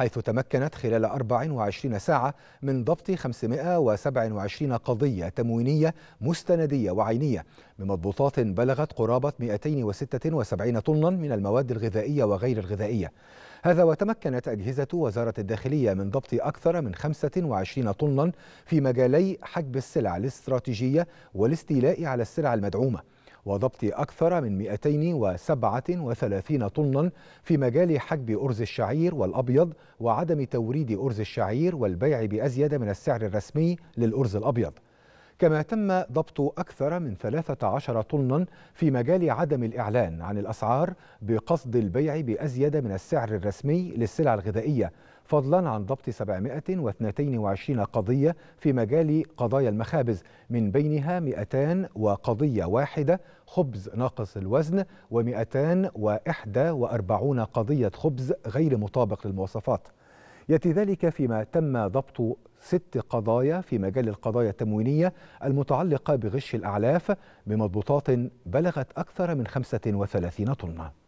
حيث تمكنت خلال 24 ساعة من ضبط 527 قضية تموينية مستندية وعينية بمضبوطات بلغت قرابة 276 طنا من المواد الغذائية وغير الغذائية هذا وتمكنت أجهزة وزارة الداخلية من ضبط أكثر من 25 طنا في مجالي حجب السلع الاستراتيجية والاستيلاء على السلع المدعومة وضبط أكثر من 237 طنا في مجال حجب أرز الشعير والأبيض وعدم توريد أرز الشعير والبيع بأزيد من السعر الرسمي للأرز الأبيض كما تم ضبط أكثر من 13 طنا في مجال عدم الإعلان عن الأسعار بقصد البيع بأزيد من السعر الرسمي للسلع الغذائية فضلا عن ضبط 722 قضية في مجال قضايا المخابز من بينها 200 وقضية واحدة خبز ناقص الوزن و241 قضية خبز غير مطابق للمواصفات يأتي ذلك فيما تم ضبط ست قضايا في مجال القضايا التموينية المتعلقة بغش الأعلاف بمضبوطات بلغت أكثر من 35 طنًا